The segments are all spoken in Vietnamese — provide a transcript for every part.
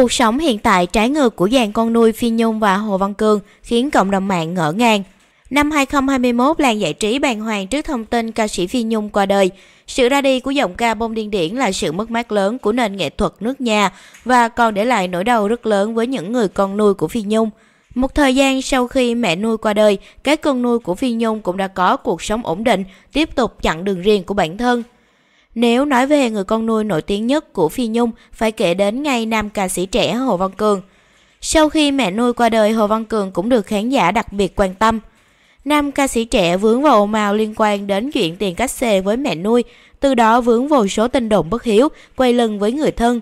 Cuộc sống hiện tại trái ngược của dàn con nuôi Phi Nhung và Hồ Văn Cương khiến cộng đồng mạng ngỡ ngàng. Năm 2021, làng giải trí bàn hoàng trước thông tin ca sĩ Phi Nhung qua đời. Sự ra đi của giọng ca bông điên điển là sự mất mát lớn của nền nghệ thuật nước nhà và còn để lại nỗi đau rất lớn với những người con nuôi của Phi Nhung. Một thời gian sau khi mẹ nuôi qua đời, các con nuôi của Phi Nhung cũng đã có cuộc sống ổn định, tiếp tục chặn đường riêng của bản thân. Nếu nói về người con nuôi nổi tiếng nhất của Phi Nhung phải kể đến ngay nam ca sĩ trẻ Hồ Văn Cường. Sau khi mẹ nuôi qua đời, Hồ Văn Cường cũng được khán giả đặc biệt quan tâm. Nam ca sĩ trẻ vướng vào ồn ào liên quan đến chuyện tiền cách xê với mẹ nuôi, từ đó vướng vào số tin đồn bất hiếu, quay lưng với người thân.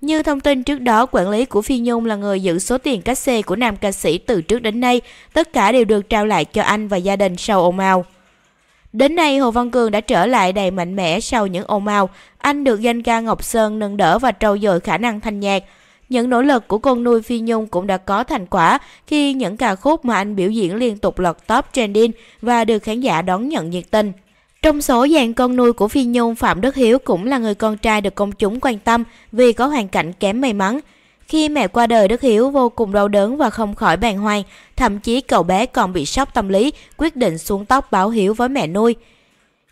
Như thông tin trước đó, quản lý của Phi Nhung là người giữ số tiền cách xê của nam ca sĩ từ trước đến nay, tất cả đều được trao lại cho anh và gia đình sau ồn ào. Đến nay Hồ Văn Cường đã trở lại đầy mạnh mẽ sau những ồn ào. Anh được danh ca Ngọc Sơn nâng đỡ và trau dồi khả năng thanh nhạc. Những nỗ lực của con nuôi Phi Nhung cũng đã có thành quả khi những ca khúc mà anh biểu diễn liên tục lọt top trending và được khán giả đón nhận nhiệt tình. Trong số dàn con nuôi của Phi Nhung, Phạm Đức Hiếu cũng là người con trai được công chúng quan tâm vì có hoàn cảnh kém may mắn. Khi mẹ qua đời, Đức Hiếu vô cùng đau đớn và không khỏi bàng hoàng, thậm chí cậu bé còn bị sốc tâm lý, quyết định xuống tóc báo hiếu với mẹ nuôi.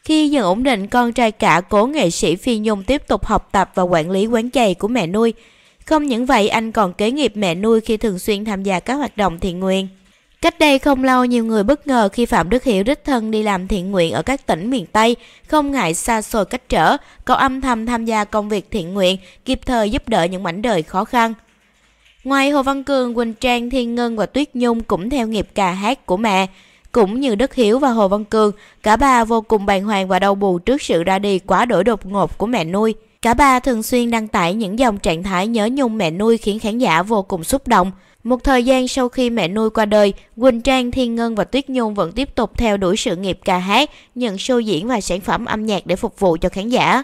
Khi dần ổn định, con trai cả cố nghệ sĩ Phi Nhung tiếp tục học tập và quản lý quán giày của mẹ nuôi. Không những vậy, anh còn kế nghiệp mẹ nuôi khi thường xuyên tham gia các hoạt động thiện nguyện. Cách đây không lâu, nhiều người bất ngờ khi Phạm Đức Hiểu đích thân đi làm thiện nguyện ở các tỉnh miền Tây, không ngại xa xôi cách trở, cậu âm thầm tham gia công việc thiện nguyện, kịp thời giúp đỡ những mảnh đời khó khăn. Ngoài Hồ Văn Cường, Quỳnh Trang, Thiên Ngân và Tuyết Nhung cũng theo nghiệp ca hát của mẹ. Cũng như Đức Hiếu và Hồ Văn Cường, cả ba vô cùng bàng hoàng và đau buồn trước sự ra đi quá đổi đột ngột của mẹ nuôi. Cả ba thường xuyên đăng tải những dòng trạng thái nhớ nhung mẹ nuôi khiến khán giả vô cùng xúc động. Một thời gian sau khi mẹ nuôi qua đời, Quỳnh Trang, Thiên Ngân và Tuyết Nhung vẫn tiếp tục theo đuổi sự nghiệp ca hát, nhận show diễn và sản phẩm âm nhạc để phục vụ cho khán giả.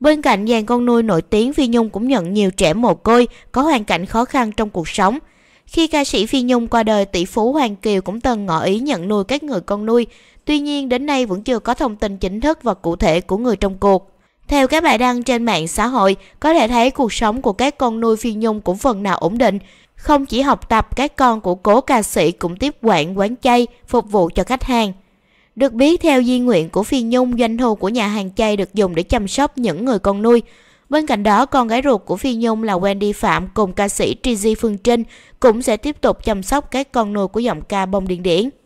Bên cạnh dàn con nuôi nổi tiếng, Phi Nhung cũng nhận nhiều trẻ mồ côi có hoàn cảnh khó khăn trong cuộc sống. Khi ca sĩ Phi Nhung qua đời, tỷ phú Hoàng Kiều cũng từng ngỏ ý nhận nuôi các người con nuôi. Tuy nhiên, đến nay vẫn chưa có thông tin chính thức và cụ thể của người trong cuộc. Theo các bài đăng trên mạng xã hội, có thể thấy cuộc sống của các con nuôi Phi Nhung cũng phần nào ổn định. Không chỉ học tập, các con của cố ca sĩ cũng tiếp quản quán chay, phục vụ cho khách hàng. Được biết, theo di nguyện của Phi Nhung, doanh thu của nhà hàng chay được dùng để chăm sóc những người con nuôi. Bên cạnh đó, con gái ruột của Phi Nhung là Wendy Phạm cùng ca sĩ Trizy Phương Trinh cũng sẽ tiếp tục chăm sóc các con nuôi của giọng ca bông điện điển.